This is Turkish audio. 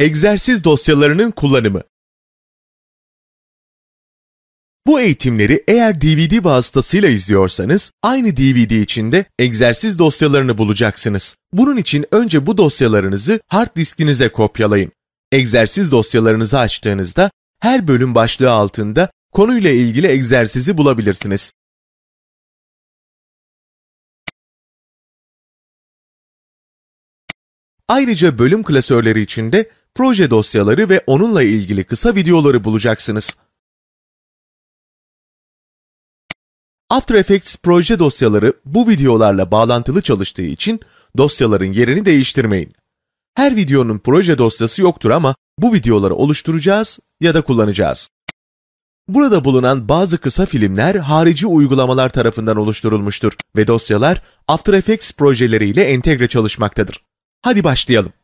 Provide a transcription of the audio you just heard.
Egzersiz dosyalarının kullanımı bu eğitimleri eğer DVD vasıtasıyla izliyorsanız aynı DVD içinde egzersiz dosyalarını bulacaksınız. Bunun için önce bu dosyalarınızı hard diskinize kopyalayın. Egzersiz dosyalarınızı açtığınızda her bölüm başlığı altında konuyla ilgili egzersizi bulabilirsiniz. Ayrıca bölüm klasörleri içinde proje dosyaları ve onunla ilgili kısa videoları bulacaksınız. After Effects proje dosyaları bu videolarla bağlantılı çalıştığı için dosyaların yerini değiştirmeyin. Her videonun proje dosyası yoktur ama bu videoları oluşturacağız ya da kullanacağız. Burada bulunan bazı kısa filmler harici uygulamalar tarafından oluşturulmuştur ve dosyalar After Effects projeleriyle entegre çalışmaktadır. Hadi başlayalım.